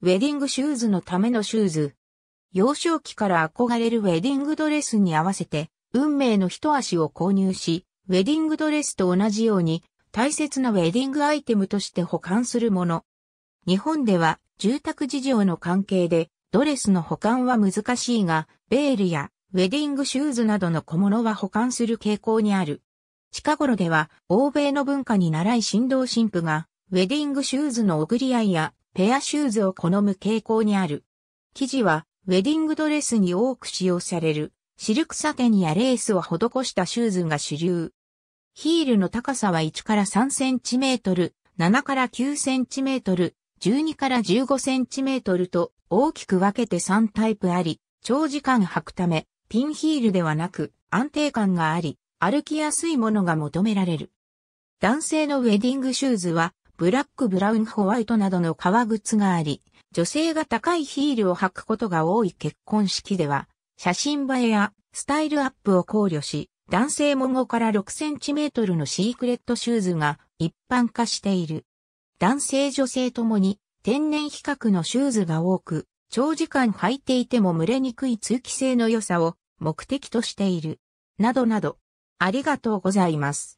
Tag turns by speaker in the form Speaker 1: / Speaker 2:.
Speaker 1: ウェデ
Speaker 2: ィングシューズのためのシューズ。幼少期から憧れるウェディングドレスに合わせて、運命の一足を購入し、ウェディングドレスと同じように、大切なウェディングアイテムとして保管するもの。日本では、住宅事情の関係で、ドレスの保管は難しいが、ベールやウェディングシューズなどの小物は保管する傾向にある。近頃では、欧米の文化に習い新郎新婦が、ウェディングシューズのおぐり合いや、ペアシューズを好む傾向にある。生地は、ウェディングドレスに多く使用される、シルクサテンやレースを施したシューズが主流。ヒールの高さは1から3センチメートル、7から9センチメートル、12から15センチメートルと大きく分けて3タイプあり、長時間履くため、ピンヒールではなく安定感があり、歩きやすいものが求められる。男性のウェディングシューズはブラックブラウンホワイトなどの革靴があり、女性が高いヒールを履くことが多い結婚式では、写真映えやスタイルアップを考慮し、男性も5から6センチメートルのシークレットシューズが一般化している。男性女性ともに天然比較のシューズが多く、長時間履いていても蒸れにくい通気性の良さを目的としている。などなど、ありがとうございます。